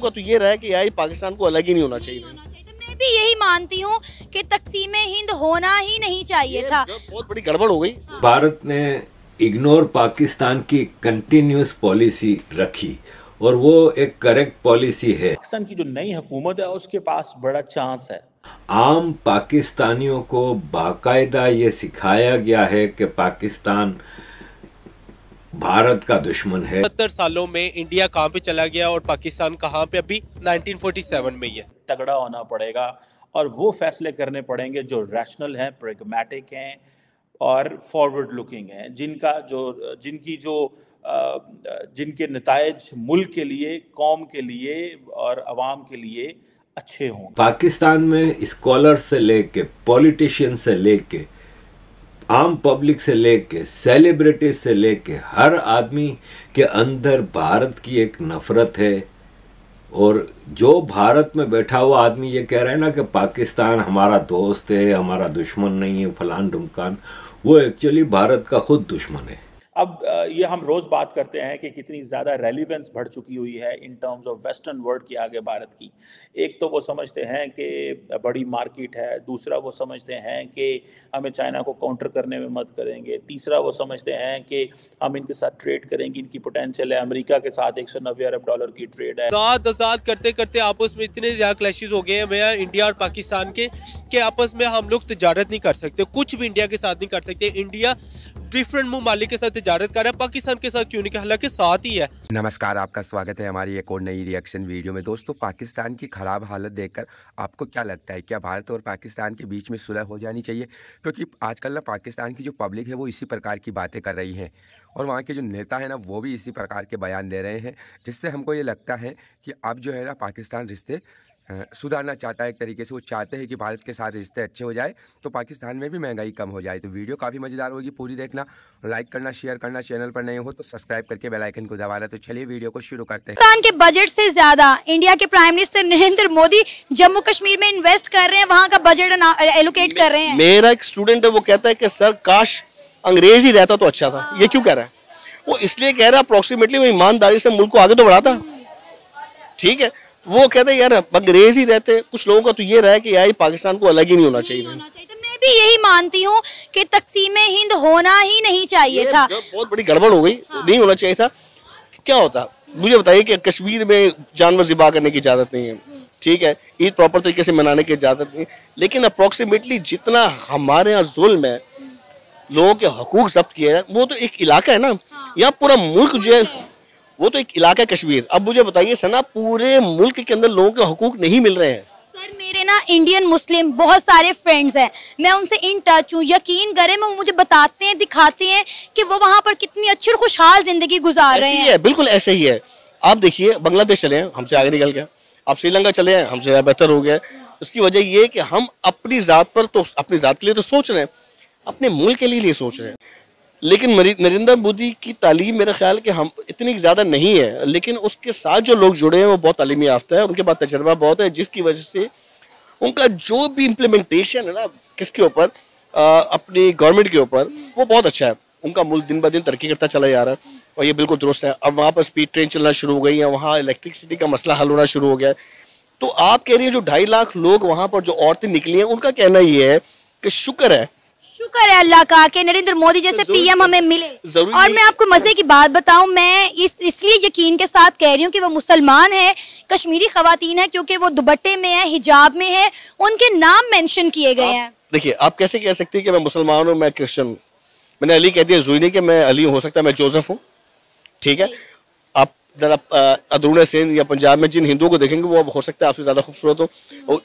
का तो ये रहा है कि आई पाकिस्तान को अलग ही नहीं होना चाहिए तो भी यही मानती हूँ कि तकसीम हिंद होना ही नहीं चाहिए था बहुत बड़ी गड़बड़ हो गई हाँ। भारत ने इग्नोर पाकिस्तान की कंटिन्यूस पॉलिसी रखी और वो एक करेक्ट पॉलिसी है पाकिस्तान की जो नई हुकूमत है उसके पास बड़ा चांस है आम पाकिस्तानियों को बाकायदा ये सिखाया गया है कि पाकिस्तान भारत का दुश्मन है सत्तर सालों में इंडिया कहाँ पे चला गया और पाकिस्तान कहाँ पे अभी 1947 में ही है तगड़ा होना पड़ेगा और वो फैसले करने पड़ेंगे जो रैशनल हैं प्रेगमेटिक हैं और फॉरवर्ड लुकिंग हैं जिनका जो जिनकी जो जिनके नतज मुल्क के लिए कौम के लिए और आवाम के लिए अच्छे हों पाकिस्तान में स्कॉलर से लेके पॉलिटिशियन से लेके आम पब्लिक से लेके सेलिब्रिटीज से लेके हर आदमी के अंदर भारत की एक नफरत है और जो भारत में बैठा हुआ आदमी ये कह रहा है ना कि पाकिस्तान हमारा दोस्त है हमारा दुश्मन नहीं है फलान ढुमकान वो एक्चुअली भारत का खुद दुश्मन है अब ये हम रोज़ बात करते हैं कि कितनी ज़्यादा रेलिवेंस बढ़ चुकी हुई है in terms of western world की आगे भारत की एक तो वो समझते हैं कि बड़ी मार्केट है दूसरा वो समझते हैं कि हमें चाइना को काउंटर करने में मदद करेंगे तीसरा वो समझते हैं कि हम इनके साथ ट्रेड करेंगे इनकी पोटेंशियल है अमरीका के साथ एक अरब डॉलर की ट्रेड है साथ आजाद करते करते आपस में इतने ज़्यादा क्लैशेज हो गए हैं इंडिया और पाकिस्तान के कि आपस में हम लोग तजारत नहीं कर सकते कुछ भी इंडिया के साथ नहीं कर सकते इंडिया डिफरेंट ममालिक के साथ तजारत कर रहा है पाकिस्तान के साथ क्यों नहीं हालांकि साथ ही है नमस्कार आपका स्वागत है हमारी एक और नई रिएक्शन वीडियो में दोस्तों पाकिस्तान की ख़राब हालत देखकर आपको क्या लगता है क्या भारत और पाकिस्तान के बीच में सुलह हो जानी चाहिए क्योंकि आजकल ना पाकिस्तान की जो पब्लिक है वो इसी प्रकार की बातें कर रही है और वहाँ के जो नेता हैं ना वो भी इसी प्रकार के बयान दे रहे हैं जिससे हमको ये लगता है कि अब जो है ना पाकिस्तान रिश्ते सुधारना चाहता है एक तरीके से वो चाहते हैं कि भारत के साथ रिश्ते अच्छे हो जाए तो पाकिस्तान में भी महंगाई कम हो जाए तो वीडियो काफ़ी मज़ेदार होगी पूरी देखना लाइक करना शेयर करना चैनल पर नहीं हो तो सब्सक्राइब करके आइकन को दबाना तो चलिए वीडियो को शुरू करते हैं पाकिस्तान के बजट से ज़्यादा इंडिया के प्राइम मिनिस्टर नरेंद्र मोदी जम्मू कश्मीर में इन्वेस्ट कर रहे हैं वहाँ का बजट एलोकेट कर रहे हैं मेरा एक स्टूडेंट है वो कहता है कि सर काश अंग्रेज ही रहता तो अच्छा था ये क्यों कह रहा है वो इसलिए कह रहा है अप्रोक्सीमेटली वो ईमानदारी से मुल्क को आगे तो बढ़ाता ठीक है वो कहते यार अंग्रेज ही रहते कुछ लोगों का तो ये रहा है कि यार पाकिस्तान को अलग ही नहीं होना चाहिए तो भी यही मानती हूँ कि तकसीम हिंद होना ही नहीं चाहिए था बहुत बड़ी गड़बड़ हो गई हाँ। नहीं होना चाहिए था क्या होता मुझे बताइए कि कश्मीर में जानवर जिबा करने की इजाज़त नहीं है ठीक है ईद प्रॉपर तरीके से मनाने की इजाज़त नहीं लेकिन अप्रोक्सीमेटली जितना हमारे यहाँ जुल्म है लोगों के हकूक जब्त किया है वो तो एक इलाका है ना हाँ। यहाँ पूरा मुल्क जो है वो तो एक इलाका है कश्मीर अब मुझे बताइए सना पूरे मुल्क के अंदर लोगों के हकूक नहीं मिल रहे हैं सर मेरे ना इंडियन मुस्लिम बहुत सारे फ्रेंड्स हैं मैं उनसे इन टच हूँ यकीन करें मैं मुझे बताते हैं दिखाते हैं कि वो वहाँ पर कितनी अच्छी और खुशहाल जिंदगी गुजार रहे हैं है, बिल्कुल ऐसे ही है आप देखिए बांग्लादेश चले हैं हमसे आगे निकल गया आप श्रीलंका चले हैं हमसे बेहतर हो गया उसकी वजह ये है कि हम अपनी ज़ात पर तो अपनी ज़ात के लिए तो सोच रहे हैं अपने मुल्क के लिए, लिए सोच रहे हैं लेकिन नरेंद्र मोदी की तालीम मेरा ख्याल कि हम इतनी ज़्यादा नहीं है लेकिन उसके साथ जो लोग जुड़े हैं वो बहुत तालीमी याफ्ता है उनके पास तजर्बा बहुत है जिसकी वजह से उनका जो भी इम्प्लीमेंटेशन है ना किसके ऊपर अपनी गवर्नमेंट के ऊपर वो बहुत अच्छा है उनका मुल्क दिन ब दिन तरक्की करता चला जा रहा है और ये बिल्कुल दुरुस्त है अब वहाँ पर स्पीड ट्रेन चलना शुरू हो गई है वहाँ इलेक्ट्रिसिटी का मसला हल होना शुरू हो गया तो आप कह रही हैं जो ढाई लाख लोग वहाँ पर जो औरतें निकली हैं उनका कहना ये है कि शुक्र है शुक्र है अल्लाह का कि नरेंद्र मोदी जैसे पीएम हमें मिले और मैं आपको मजे की बात बताऊं मैं इस इसलिए यकीन के साथ कह रही हूँ कि वो मुसलमान है कश्मीरी खातन है क्योंकि वो दुबट्टे में है हिजाब में है उनके नाम मेंशन किए गए हैं देखिए आप कैसे कह सकती है कि मैं मुसलमान हूँ मैं क्रिश्चन हूँ मैंने अली कह दिया जरूरी नहीं कि मैं अली हो सकता मैं जोसेफ हूँ ठीक है आप जरा अदरून सिंध या पंजाब में जिन हिंदुओं को देखेंगे वो हो सकता है आपसे ज़्यादा खूबसूरत हो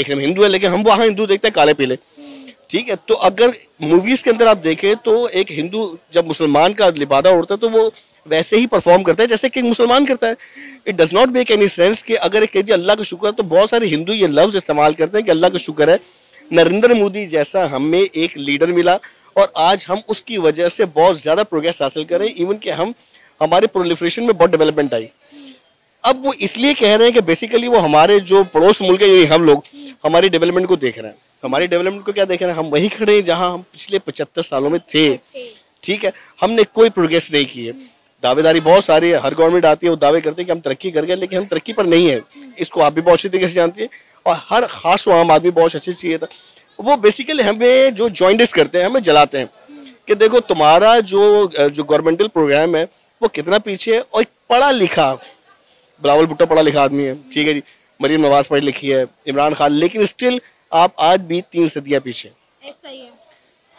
देखने में हिंदू है लेकिन हम वहाँ हिंदू देखते हैं काले पीले ठीक है तो अगर मूवीज के अंदर आप देखें तो एक हिंदू जब मुसलमान का लिबादा उड़ता है तो वो वैसे ही परफॉर्म करता है जैसे कि मुसलमान करता है it does not make any sense कि अगर कह दीजिए अल्लाह का शुक्र है तो बहुत सारे हिंदू ये लफ्ज़ इस्तेमाल करते हैं कि अल्लाह का शुक्र है नरेंद्र मोदी जैसा हमें एक लीडर मिला और आज हम उसकी वजह से बहुत ज़्यादा प्रोग्रेस हासिल करें इवन कि हम हमारे प्रोलिफ्रेशन में बहुत डेवलपमेंट आई अब वो इसलिए कह रहे हैं कि बेसिकली वो हमारे जो पड़ोस मुल्क है हम लोग हमारी डेवलपमेंट को देख रहे हैं हमारी डेवलपमेंट को क्या देख रहे हैं हम वहीं खड़े हैं जहाँ हम पिछले पचहत्तर सालों में थे ठीक है हमने कोई प्रोग्रेस नहीं की है दावेदारी बहुत सारी है हर गवर्नमेंट आती है वो दावे करते हैं कि हम तरक्की कर गए लेकिन हम तरक्की पर नहीं है इसको आप भी बहुत अच्छी तरीके से जानते हैं और हर खास आम आदमी बहुत अच्छी चाहिए था तो वो बेसिकली हमें जो ज्वाइंट करते हैं हमें जलाते हैं कि देखो तुम्हारा जो जो गवर्नमेंटल प्रोग्राम है वो कितना पीछे है और एक पढ़ा लिखा बिलावल भुट्टा पढ़ा लिखा आदमी है ठीक है जी मरीम नवाज पढ़ी लिखी है इमरान खान लेकिन स्टिल आप आज भी तीन सदियाँ पीछे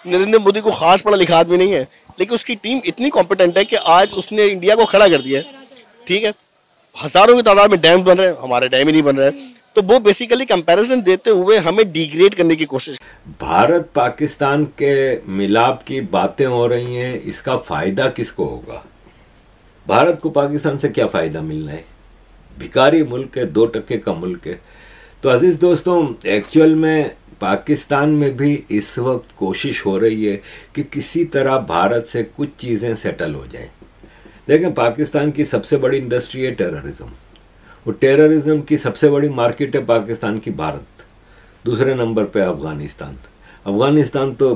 नरेंद्र मोदी को खास पढ़ा लिखा आदमी नहीं है लेकिन उसकी टीम इतनी कॉम्पिटेंट है कि आज उसने इंडिया को खड़ा कर दिया है ठीक है हजारों की तादाद में डैम बन रहे हैं हमारे डैम ही नहीं बन रहे हैं तो वो बेसिकली कंपैरिजन देते हुए हमें डिग्रेड करने की कोशिश भारत पाकिस्तान के मिलाप की बातें हो रही हैं इसका फायदा किसको होगा भारत को पाकिस्तान से क्या फायदा मिलना है भिकारी मुल्क है दो टक्के का मुल्क है तो अज़ीज़ दोस्तों एक्चुअल में पाकिस्तान में भी इस वक्त कोशिश हो रही है कि किसी तरह भारत से कुछ चीज़ें सेटल हो जाए देखें पाकिस्तान की सबसे बड़ी इंडस्ट्री है टेररिज्म वो टेररिज्म की सबसे बड़ी मार्केट है पाकिस्तान की भारत दूसरे नंबर पे अफ़गानिस्तान अफ़गानिस्तान तो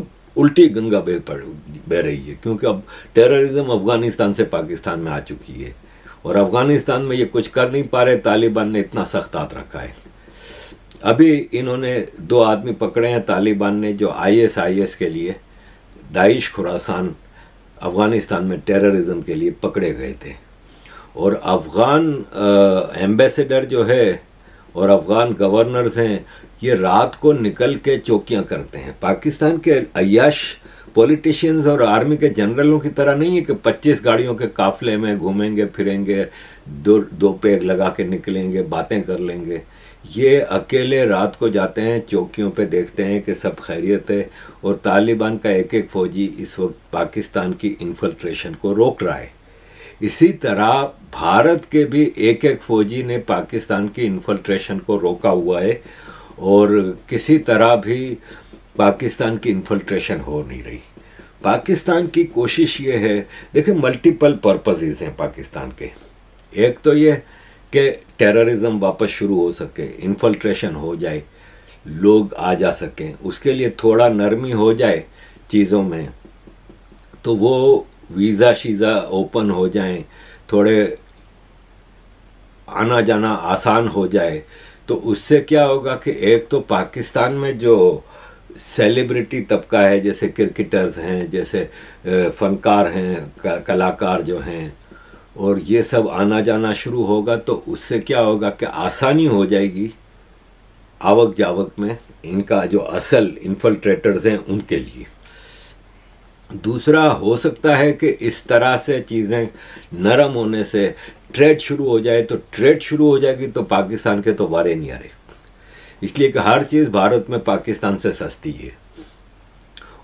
उल्टी गंगा बह पड़ बह रही है क्योंकि अब टेररिज्म अफ़गानिस्तान से पाकिस्तान में आ चुकी है और अफ़गानिस्तान में ये कुछ कर नहीं पा रहे तालिबान ने इतना सख्त हाथ रखा है अभी इन्होंने दो आदमी पकड़े हैं तालिबान ने जो आईएसआईएस के लिए दाइश खुरासान अफ़गानिस्तान में टेररिज्म के लिए पकड़े गए थे और अफ़गान एम्बेसडर जो है और अफ़गान गवर्नर्स हैं ये रात को निकल के चौकियां करते हैं पाकिस्तान के अयाश पॉलिटिशियंस और आर्मी के जनरलों की तरह नहीं है कि 25 गाड़ियों के काफले में घूमेंगे फिरेंगे दो दो पेग लगा के निकलेंगे बातें कर लेंगे ये अकेले रात को जाते हैं चौकियों पे देखते हैं कि सब खैरियत है और तालिबान का एक एक फौजी इस वक्त पाकिस्तान की इन्फल्ट्रेशन को रोक रहा है इसी तरह भारत के भी एक एक फौजी ने पाकिस्तान की इन्फल्ट्रेशन को रोका हुआ है और किसी तरह भी पाकिस्तान की इन्फल्ट्रेशन हो नहीं रही पाकिस्तान की कोशिश ये है देखिए मल्टीपल पर्पजेज़ हैं पाकिस्तान के एक तो ये कि टेररिज्म वापस शुरू हो सके इन्फल्ट्रेशन हो जाए लोग आ जा सकें उसके लिए थोड़ा नरमी हो जाए चीज़ों में तो वो वीज़ा शीज़ा ओपन हो जाएं थोड़े आना जाना आसान हो जाए तो उससे क्या होगा कि एक तो पाकिस्तान में जो सेलिब्रिटी तबका है जैसे क्रिकेटर्स हैं जैसे फ़नकार हैं कलाकार जो हैं और ये सब आना जाना शुरू होगा तो उससे क्या होगा कि आसानी हो जाएगी आवक जावक में इनका जो असल इन्फल्ट्रेटर्स हैं उनके लिए दूसरा हो सकता है कि इस तरह से चीज़ें नरम होने से ट्रेड शुरू हो जाए तो ट्रेड शुरू हो जाएगी तो पाकिस्तान के तो वारे नहीं आ रहे इसलिए कि हर चीज़ भारत में पाकिस्तान से सस्ती है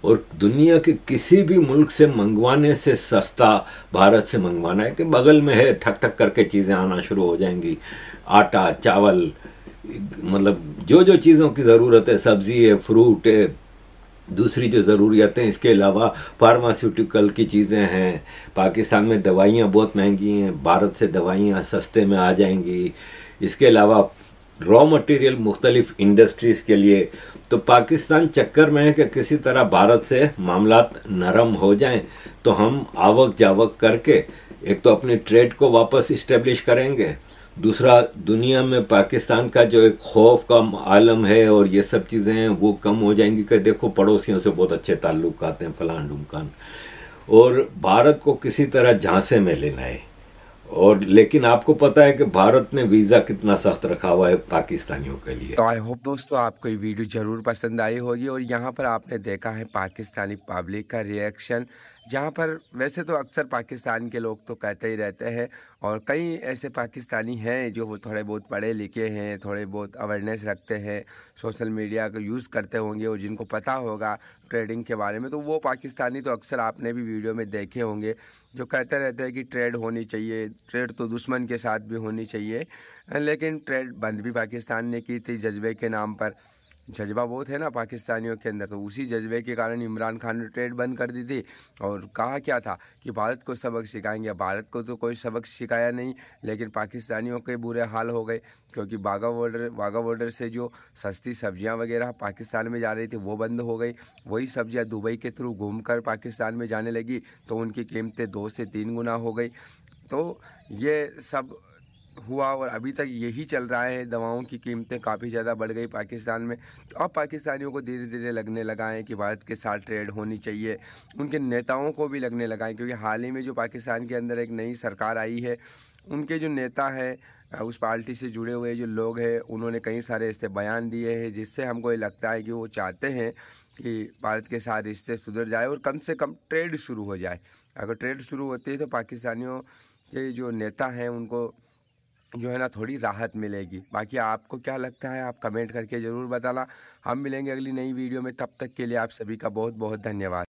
और दुनिया के किसी भी मुल्क से मंगवाने से सस्ता भारत से मंगवाना है कि बगल में है ठक ठक करके चीज़ें आना शुरू हो जाएंगी आटा चावल मतलब जो जो चीज़ों की ज़रूरत है सब्ज़ी है फ्रूट है दूसरी जो हैं इसके अलावा फार्मास्यूटिकल की चीज़ें हैं पाकिस्तान में दवाइयाँ बहुत महंगी हैं भारत से दवाइयाँ सस्ते में आ जाएंगी इसके अलावा रॉ मटेरियल मुख्तलिफ इंडस्ट्रीज़ के लिए तो पाकिस्तान चक्कर में है कि किसी तरह भारत से मामला नरम हो जाएं तो हम आवक जावक करके एक तो अपने ट्रेड को वापस इस्टेब्लिश करेंगे दूसरा दुनिया में पाकिस्तान का जो एक खौफ का आलम है और ये सब चीज़ें हैं वो कम हो जाएंगी कि देखो पड़ोसियों से बहुत अच्छे ताल्लुक आते हैं फ़लान ढुमकान और भारत को किसी तरह झांसे में लेना है और लेकिन आपको पता है कि भारत ने वीज़ा कितना सख्त रखा हुआ है पाकिस्तानियों के लिए तो आई होप दोस्तों आपको ये वीडियो ज़रूर पसंद आई होगी और यहाँ पर आपने देखा है पाकिस्तानी पब्लिक का रिएक्शन जहाँ पर वैसे तो अक्सर पाकिस्तान के लोग तो कहते ही रहते हैं और कई ऐसे पाकिस्तानी हैं जो वो थोड़े बहुत पढ़े लिखे हैं थोड़े बहुत अवेयरनेस रखते हैं सोशल मीडिया का यूज़ करते होंगे और जिनको पता होगा ट्रेडिंग के बारे में तो वो पाकिस्तानी तो अक्सर आपने भी वीडियो में देखे होंगे जो कहते रहते हैं कि ट्रेड होनी चाहिए ट्रेड तो दुश्मन के साथ भी होनी चाहिए लेकिन ट्रेड बंद भी पाकिस्तान ने की थी जज्बे के नाम पर जज्बा बहुत है ना पाकिस्तानियों के अंदर तो उसी जज्बे के कारण इमरान खान ने ट्रेड बंद कर दी थी और कहा क्या था कि भारत को सबक सिखाएंगे भारत को तो कोई सबक सिखाया नहीं लेकिन पाकिस्तानियों के बुरे हाल हो गए क्योंकि बाघा बॉर्डर बाघा बॉर्डर से जो सस्ती सब्जियां वगैरह पाकिस्तान में जा रही थी वो बंद हो गई वही सब्ज़ियाँ दुबई के थ्रू घूम पाकिस्तान में जाने लगी तो उनकी कीमतें दो से तीन गुना हो गई तो ये सब हुआ और अभी तक यही चल रहा है दवाओं की कीमतें काफ़ी ज़्यादा बढ़ गई पाकिस्तान में तो अब पाकिस्तानियों को धीरे धीरे लगने लगा है कि भारत के साथ ट्रेड होनी चाहिए उनके नेताओं को भी लगने लगा है क्योंकि हाल ही में जो पाकिस्तान के अंदर एक नई सरकार आई है उनके जो नेता हैं उस पार्टी से जुड़े हुए जो लोग हैं उन्होंने कई सारे ऐसे बयान दिए हैं जिससे हमको ये लगता है कि वो चाहते हैं कि भारत के साथ रिश्ते सुधर जाए और कम से कम ट्रेड शुरू हो जाए अगर ट्रेड शुरू होती है तो पाकिस्तानियों के जो नेता हैं उनको जो है ना थोड़ी राहत मिलेगी बाकी आपको क्या लगता है आप कमेंट करके ज़रूर बताना हम मिलेंगे अगली नई वीडियो में तब तक के लिए आप सभी का बहुत बहुत धन्यवाद